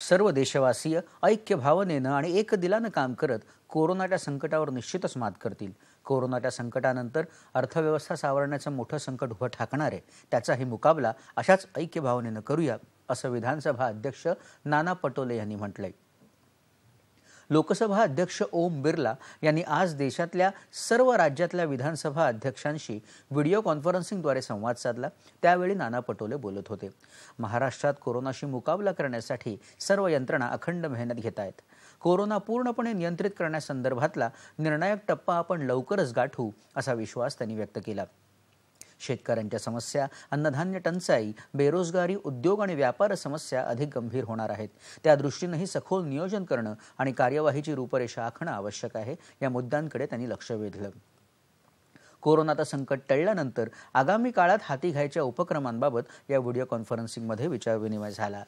सर्व देशवासीय ऐक्य भावनेनं आणि एक दिलानं काम करत कोरोनाच्या संकटावर निश्चितच मात करतील कोरोनाच्या संकटानंतर अर्थव्यवस्था सावरण्याचं मोठं संकट उभं ठाकणार आहे त्याचाही मुकाबला अशाच ऐक्य भावनेनं करूया असं विधानसभा अध्यक्ष नाना पटोले यांनी म्हटलंय लोकसभा अध्यक्ष ओम बिर्ला यांनी आज देशातल्या सर्व राज्यातल्या विधानसभा अध्यक्षांशी व्हिडिओ कॉन्फरन्सिंगद्वारे संवाद साधला त्यावेळी नाना पटोले बोलत होते महाराष्ट्रात कोरोनाशी मुकाबला करण्यासाठी सर्व यंत्रणा अखंड मेहनत घेत आहेत कोरोना पूर्णपणे नियंत्रित करण्यासंदर्भातला निर्णायक टप्पा आपण लवकरच गाठू असा विश्वास त्यांनी व्यक्त केला शेतकऱ्यांच्या समस्या अन्नधान्य टंचाई बेरोजगारी उद्योग आणि व्यापार समस्या अधिक गंभीर होणार आहेत त्या दृष्टीनंही सखोल नियोजन करणं आणि कार्यवाहीची रूपरेषा आखणं आवश्यक आहे या मुद्द्यांकडे त्यांनी लक्ष वेधलं कोरोनाचा संकट टळल्यानंतर आगामी काळात हाती घ्यायच्या उपक्रमांबाबत या व्हिडिओ कॉन्फरन्सिंगमध्ये विचारविनिमय झाला